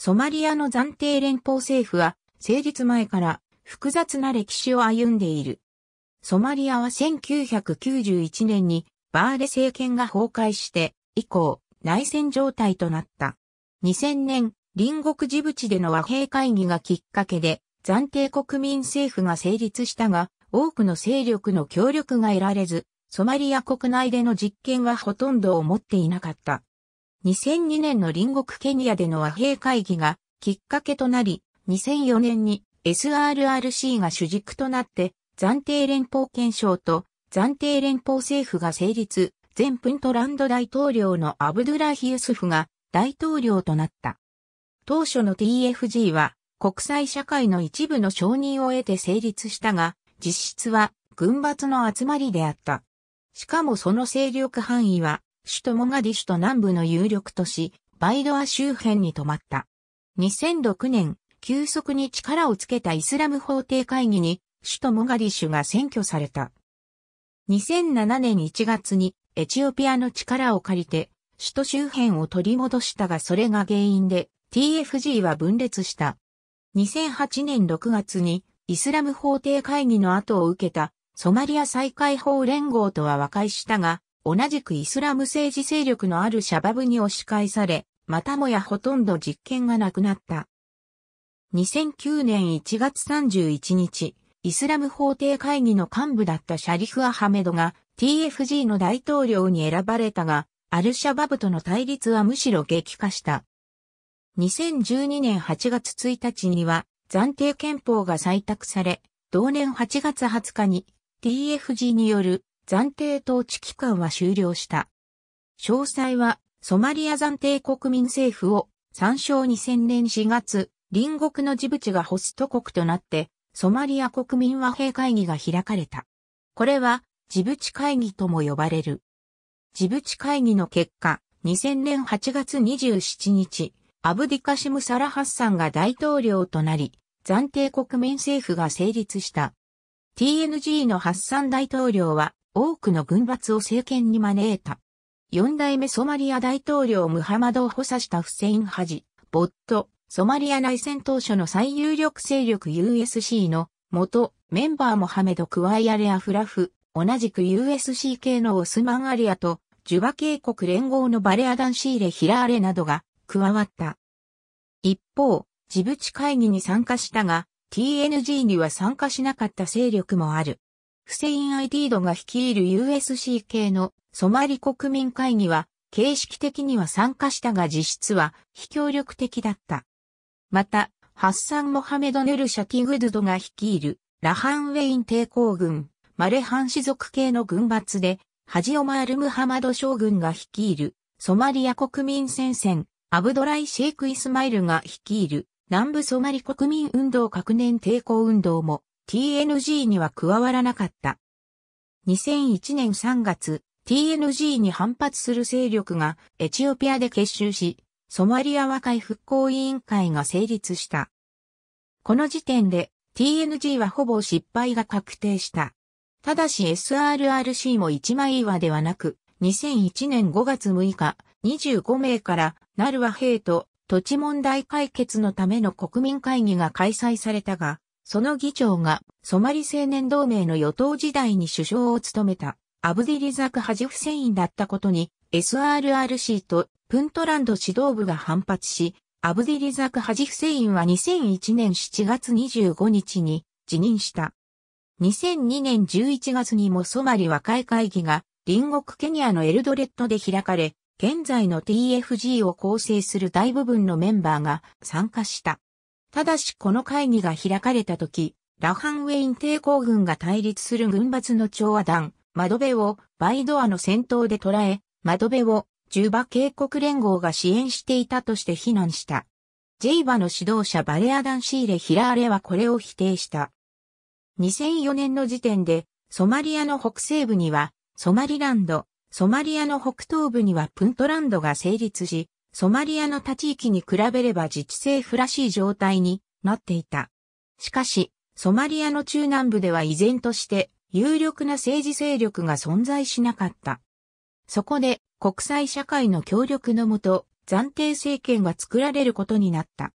ソマリアの暫定連邦政府は、成立前から複雑な歴史を歩んでいる。ソマリアは1991年にバーレ政権が崩壊して以降内戦状態となった。2000年、隣国ジブチでの和平会議がきっかけで暫定国民政府が成立したが、多くの勢力の協力が得られず、ソマリア国内での実権はほとんどを持っていなかった。2002年の隣国ケニアでの和平会議がきっかけとなり、2004年に SRRC が主軸となって、暫定連邦憲章と暫定連邦政府が成立、全プントランド大統領のアブドゥラヒユスフが大統領となった。当初の TFG は国際社会の一部の承認を得て成立したが、実質は軍閥の集まりであった。しかもその勢力範囲は首都モガディ首都南部の有力都市、バイドア周辺に泊まった。2006年、急速に力をつけたイスラム法廷会議に、首都モガディシュが占拠された。2007年1月に、エチオピアの力を借りて、首都周辺を取り戻したがそれが原因で、TFG は分裂した。2008年6月に、イスラム法廷会議の後を受けた、ソマリア再解放連合とは和解したが、同じくイスラム政治勢力のあるシャバブに押し返され、またもやほとんど実権がなくなった。2009年1月31日、イスラム法廷会議の幹部だったシャリフ・アハメドが TFG の大統領に選ばれたが、アルシャバブとの対立はむしろ激化した。2012年8月1日には暫定憲法が採択され、同年8月20日に TFG による暫定統治期間は終了した。詳細は、ソマリア暫定国民政府を、参照2000年4月、隣国のジブチがホスト国となって、ソマリア国民和平会議が開かれた。これは、ジブチ会議とも呼ばれる。ジブチ会議の結果、2000年8月27日、アブディカシム・サラハッサンが大統領となり、暫定国民政府が成立した。TNG のハッサン大統領は、多くの軍閥を政権に招いた。四代目ソマリア大統領ムハマドを補佐したフセイン・ハジ、ボット、ソマリア内戦当初の最有力勢力 USC の元メンバーモハメド・クワイアレ・アフラフ、同じく USC 系のオスマン・アリアとジュバ渓谷連合のバレアダンシーレ・ヒラーレなどが加わった。一方、ジブチ会議に参加したが、TNG には参加しなかった勢力もある。フセイン・アイディードが率いる USC 系のソマリ国民会議は、形式的には参加したが実質は非協力的だった。また、ハッサン・モハメド・ネル・シャキグドドが率いるラハンウェイン抵抗軍、マレハン氏族系の軍閥で、ハジオマール・ムハマド将軍が率いるソマリア国民戦線、アブドライ・シェイク・イスマイルが率いる南部ソマリ国民運動革年抵抗運動も TNG には加わらなかった。2001年3月、TNG に反発する勢力がエチオピアで結集し、ソマリア和解復興委員会が成立した。この時点で TNG はほぼ失敗が確定した。ただし SRRC も一枚岩ではなく、2001年5月6日、25名からナル和兵と土地問題解決のための国民会議が開催されたが、その議長がソマリ青年同盟の与党時代に首相を務めたアブディリザク・ハジフセインだったことに SRRC とプントランド指導部が反発し、アブディリザク・ハジフセインは2001年7月25日に辞任した。2002年11月にもソマリ和解会議が隣国ケニアのエルドレットで開かれ、現在の TFG を構成する大部分のメンバーが参加した。ただしこの会議が開かれた時、ラハンウェイン抵抗軍が対立する軍閥の調和団、窓辺をバイドアの戦闘で捉え、窓辺をジューバ渓谷連合が支援していたとして非難した。ジェイバの指導者バレアダンシーレ・ヒラーレはこれを否定した。2004年の時点で、ソマリアの北西部にはソマリランド、ソマリアの北東部にはプントランドが成立し、ソマリアの他地域に比べれば自治政府らしい状態になっていた。しかし、ソマリアの中南部では依然として有力な政治勢力が存在しなかった。そこで国際社会の協力のもと暫定政権が作られることになった。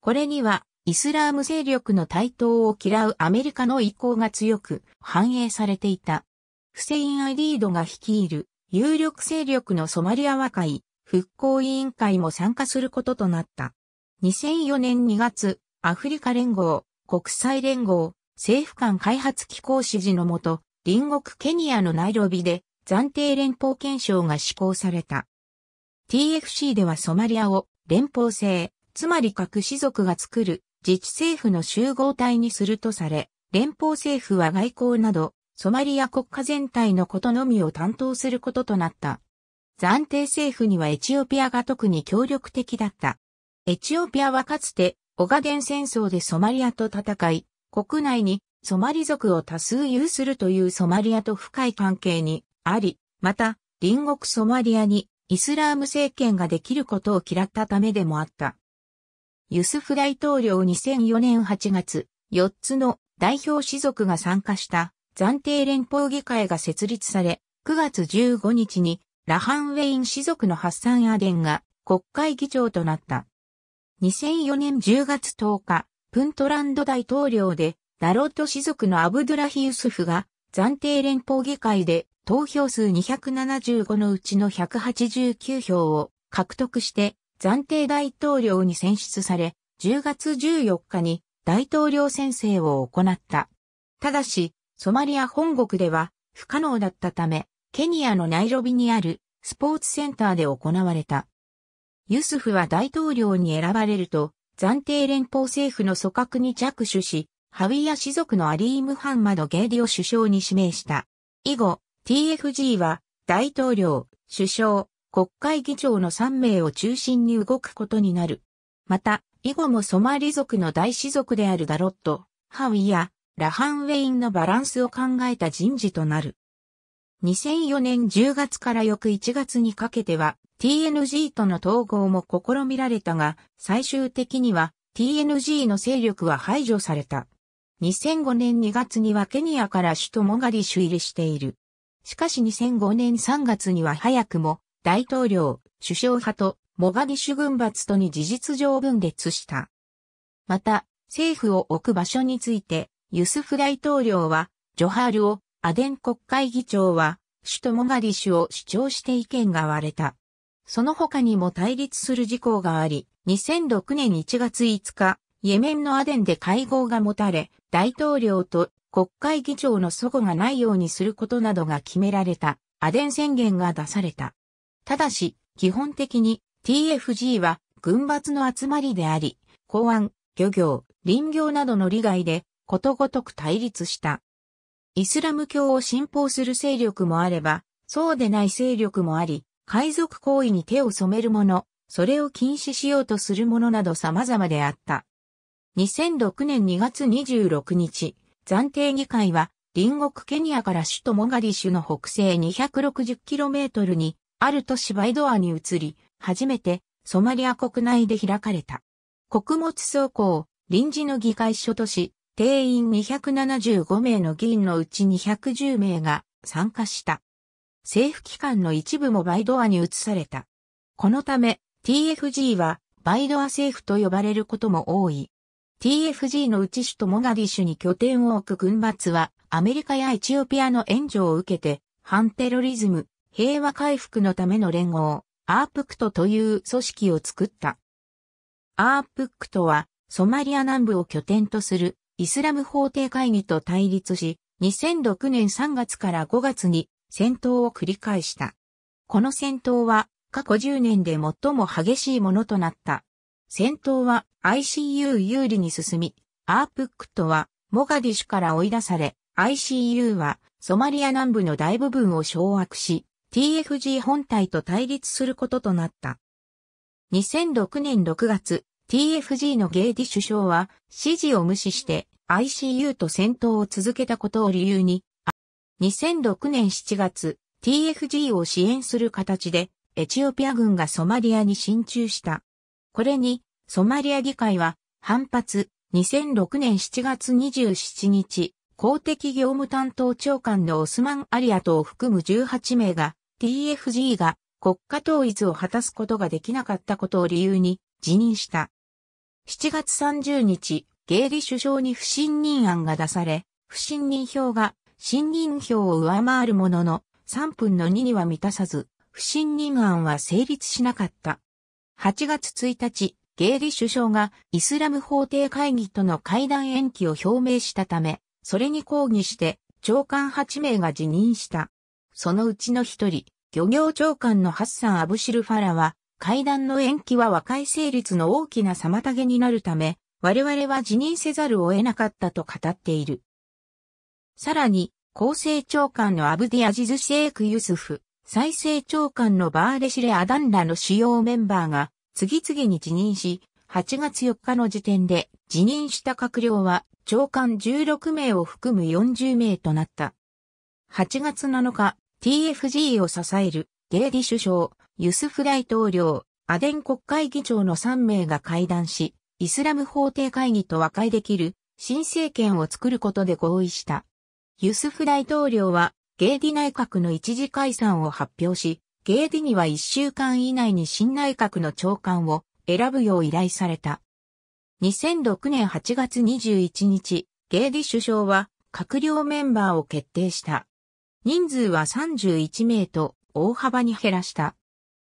これにはイスラーム勢力の台頭を嫌うアメリカの意向が強く反映されていた。フセイン・アイリードが率いる有力勢力のソマリア和解復興委員会も参加することとなった。2004年2月、アフリカ連合、国際連合、政府間開発機構指示のもと、隣国ケニアのナイロビで暫定連邦憲章が施行された。TFC ではソマリアを連邦制、つまり各氏族が作る自治政府の集合体にするとされ、連邦政府は外交など、ソマリア国家全体のことのみを担当することとなった。暫定政府にはエチオピアが特に協力的だった。エチオピアはかつて、オガデン戦争でソマリアと戦い、国内にソマリ族を多数有するというソマリアと深い関係にあり、また、隣国ソマリアにイスラーム政権ができることを嫌ったためでもあった。ユスフ大統領2004年8月、4つの代表士族が参加した暫定連邦議会が設立され、9月15日にラハンウェイン氏族のハッサン・アデンが国会議長となった。2004年10月10日、プントランド大統領で、ダロット氏族のアブドゥラヒ・ユスフが暫定連邦議会で投票数275のうちの189票を獲得して暫定大統領に選出され、10月14日に大統領選制を行った。ただし、ソマリア本国では不可能だったため、ケニアのナイロビにあるスポーツセンターで行われた。ユスフは大統領に選ばれると、暫定連邦政府の組閣に着手し、ハウィア氏族のアリー・ムハンマド・ゲイディを首相に指名した。以後、TFG は大統領、首相、国会議長の3名を中心に動くことになる。また、以後もソマリ族の大氏族であるダロット、ハウィア、ラハンウェインのバランスを考えた人事となる。2004年10月から翌1月にかけては TNG との統合も試みられたが、最終的には TNG の勢力は排除された。2005年2月にはケニアから首都モガリシュ入りしている。しかし2005年3月には早くも大統領、首相派とモガディシュ軍閥とに事実上分裂した。また、政府を置く場所について、ユスフ大統領は、ジョハールをアデン国会議長は、首都モガディシュを主張して意見が割れた。その他にも対立する事項があり、2006年1月5日、イエメンのアデンで会合が持たれ、大統領と国会議長の祖母がないようにすることなどが決められた、アデン宣言が出された。ただし、基本的に TFG は軍閥の集まりであり、公安、漁業、林業などの利害でことごとく対立した。イスラム教を信奉する勢力もあれば、そうでない勢力もあり、海賊行為に手を染める者、それを禁止しようとする者など様々であった。2006年2月26日、暫定議会は、隣国ケニアから首都モガディシュの北西 260km に、ある都市バイドアに移り、初めてソマリア国内で開かれた。穀物倉庫臨時の議会所とし、定員275名の議員のうち210名が参加した。政府機関の一部もバイドアに移された。このため TFG はバイドア政府と呼ばれることも多い。TFG のうち首都モガディシュに拠点を置く軍閥はアメリカやエチオピアの援助を受けて反テロリズム、平和回復のための連合、アープクトという組織を作った。アープクトはソマリア南部を拠点とするイスラム法廷会議と対立し、2006年3月から5月に戦闘を繰り返した。この戦闘は過去10年で最も激しいものとなった。戦闘は ICU 有利に進み、アープックとはモガディシュから追い出され、ICU はソマリア南部の大部分を掌握し、TFG 本体と対立することとなった。2006年6月、TFG のゲイディ首相は指示を無視して ICU と戦闘を続けたことを理由に、2006年7月、TFG を支援する形でエチオピア軍がソマリアに進駐した。これに、ソマリア議会は反発、2006年7月27日、公的業務担当長官のオスマン・アリアトを含む18名が、TFG が国家統一を果たすことができなかったことを理由に辞任した。7月30日、ゲーリ首相に不信任案が出され、不信任票が信任票を上回るものの、3分の2には満たさず、不信任案は成立しなかった。8月1日、ゲーリ首相がイスラム法廷会議との会談延期を表明したため、それに抗議して長官8名が辞任した。そのうちの1人、漁業長官のハッサン・アブシル・ファラは会談の延期は和解成立の大きな妨げになるため、我々は辞任せざるを得なかったと語っている。さらに、厚生長官のアブディアジズ・シェイク・ユスフ、再生長官のバーレシレ・アダンラの主要メンバーが次々に辞任し、8月4日の時点で辞任した閣僚は長官16名を含む40名となった。8月7日、TFG を支えるゲイディ首相、ユスフ大統領、アデン国会議長の3名が会談し、イスラム法廷会議と和解できる新政権を作ることで合意した。ユスフ大統領は、ゲーディ内閣の一時解散を発表し、ゲーディには1週間以内に新内閣の長官を選ぶよう依頼された。2006年8月21日、ゲーディ首相は閣僚メンバーを決定した。人数は31名と大幅に減らした。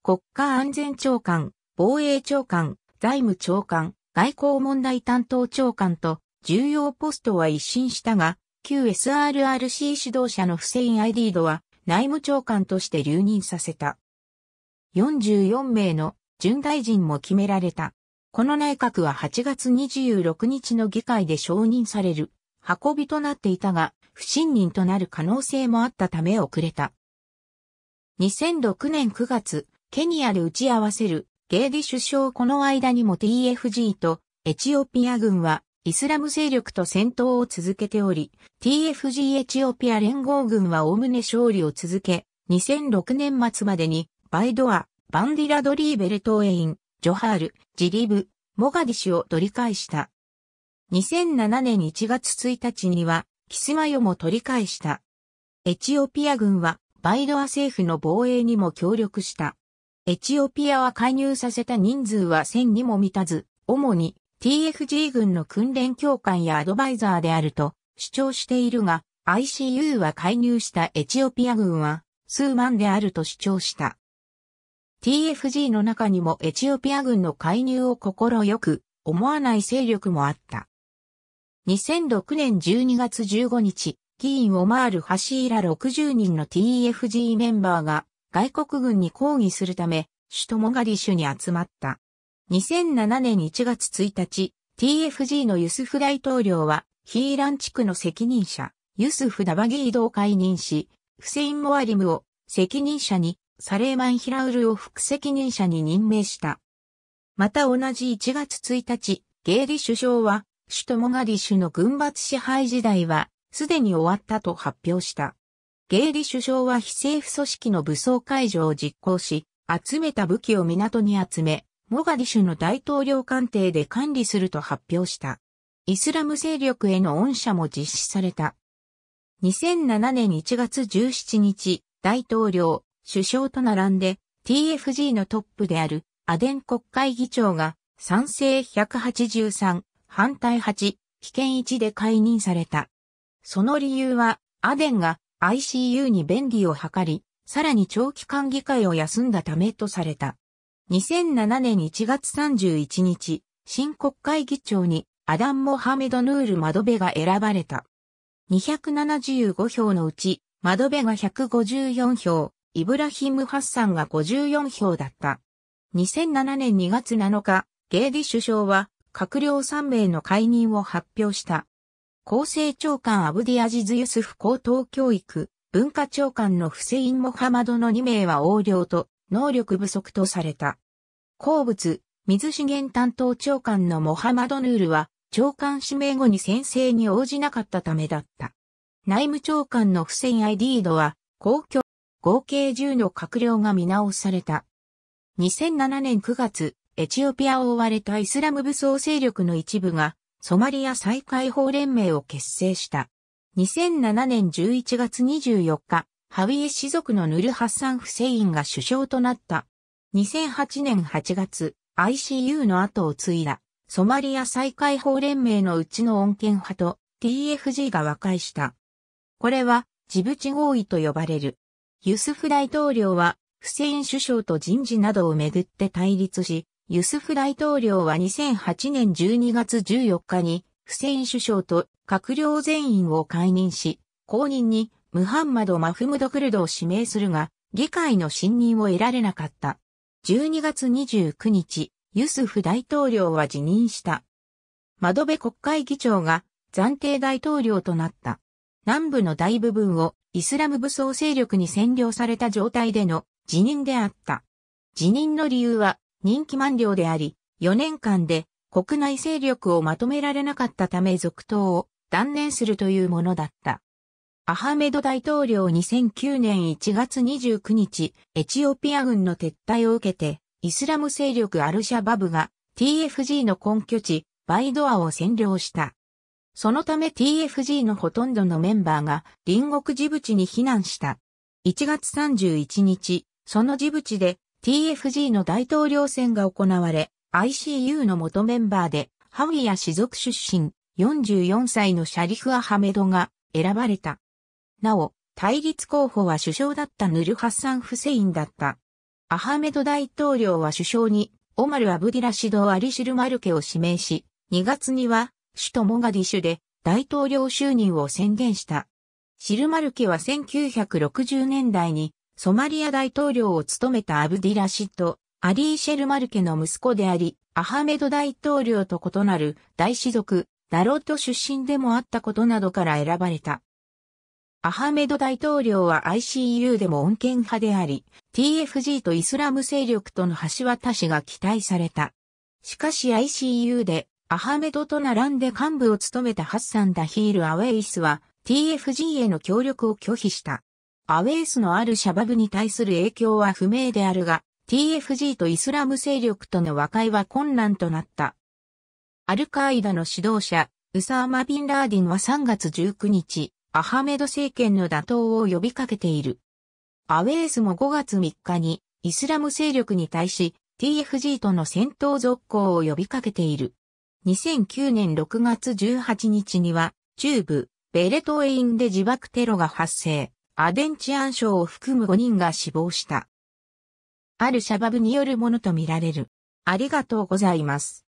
国家安全長官、防衛長官、財務長官、外交問題担当長官と重要ポストは一新したが、旧 SRRC 指導者のフセイン・アイディードは内務長官として留任させた。44名の準大臣も決められた。この内閣は8月26日の議会で承認される運びとなっていたが、不信任となる可能性もあったため遅れた。2006年9月、ケニアで打ち合わせるゲーディ首相この間にも TFG とエチオピア軍はイスラム勢力と戦闘を続けており、TFG エチオピア連合軍はおむね勝利を続け、2006年末までにバイドア、バンディラドリーベルトエイン、ジョハール、ジリブ、モガディシュを取り返した。2007年1月1日にはキスマヨも取り返した。エチオピア軍はバイドア政府の防衛にも協力した。エチオピアは介入させた人数は1000にも満たず、主に TFG 軍の訓練教官やアドバイザーであると主張しているが、ICU は介入したエチオピア軍は数万であると主張した。TFG の中にもエチオピア軍の介入を快く思わない勢力もあった。2006年12月15日、議員オマール・ハシーラ60人の TFG メンバーが外国軍に抗議するため、首都モガディシュに集まった。2007年1月1日、TFG のユスフ大統領は、ヒーラン地区の責任者、ユスフ・ダバギードを解任し、フセイン・モアリムを責任者に、サレーマン・ヒラウルを副責任者に任命した。また同じ1月1日、ゲーリ首相は、首都モガディシュの軍閥支配時代は、すでに終わったと発表した。ゲイリ首相は非政府組織の武装解除を実行し、集めた武器を港に集め、モガディシュの大統領官邸で管理すると発表した。イスラム勢力への恩赦も実施された。2007年1月17日、大統領、首相と並んで TFG のトップであるアデン国会議長が賛成183、反対8、危険1で解任された。その理由は、アデンが ICU に便利を図り、さらに長期間議会を休んだためとされた。2007年1月31日、新国会議長にアダン・モハメド・ヌール・マドベが選ばれた。275票のうち、マドベが154票、イブラヒム・ハッサンが54票だった。2007年2月7日、ゲイディ首相は閣僚3名の解任を発表した。厚生長官アブディアジズ・ユスフ高等教育、文化長官のフセイン・モハマドの2名は横領と能力不足とされた。鉱物、水資源担当長官のモハマドヌールは、長官指名後に先生に応じなかったためだった。内務長官のフセイン・アイディードは、公共、合計10の閣僚が見直された。2007年9月、エチオピアを追われたイスラム武装勢力の一部がソマリア再解放連盟を結成した。2007年11月24日、ハウィエ氏族のヌル・ハッサン・フセインが首相となった。2008年8月、ICU の後を継いだ、ソマリア再解放連盟のうちの穏健派と TFG が和解した。これは、ジブチ合意と呼ばれる。ユスフ大統領は、フセイン首相と人事などをめぐって対立し、ユスフ大統領は2008年12月14日に、フセイン首相と閣僚全員を解任し、後任にムハンマド・マフムド・クルドを指名するが、議会の信任を得られなかった。12月29日、ユスフ大統領は辞任した。窓辺国会議長が暫定大統領となった。南部の大部分をイスラム武装勢力に占領された状態での辞任であった。辞任の理由は任期満了であり、4年間で国内勢力をまとめられなかったため続投を断念するというものだった。アハメド大統領2009年1月29日、エチオピア軍の撤退を受けて、イスラム勢力アルシャバブが TFG の根拠地、バイドアを占領した。そのため TFG のほとんどのメンバーが隣国ジブチに避難した。1月31日、そのジブチで TFG の大統領選が行われ、ICU の元メンバーで、ハウィア氏族出身、44歳のシャリフ・アハメドが選ばれた。なお、対立候補は首相だったヌル・ハッサン・フセインだった。アハメド大統領は首相に、オマル・アブディラシド・アリシル・マルケを指名し、2月には、首都モガディシュで大統領就任を宣言した。シルマルケは1960年代にソマリア大統領を務めたアブディラシッド、アリー・シェルマルケの息子であり、アハメド大統領と異なる大士族、ダロット出身でもあったことなどから選ばれた。アハメド大統領は ICU でも穏健派であり、TFG とイスラム勢力との橋渡しが期待された。しかし ICU でアハメドと並んで幹部を務めたハッサン・ダヒール・アウェイスは TFG への協力を拒否した。アウェースのあるシャバブに対する影響は不明であるが、TFG とイスラム勢力との和解は困難となった。アルカーイダの指導者、ウサーマ・ビン・ラーディンは3月19日、アハメド政権の打倒を呼びかけている。アウェースも5月3日に、イスラム勢力に対し、TFG との戦闘続行を呼びかけている。2009年6月18日には、中部、ベレトエインで自爆テロが発生。アデンチアン省を含む5人が死亡した。あるシャバブによるものとみられる。ありがとうございます。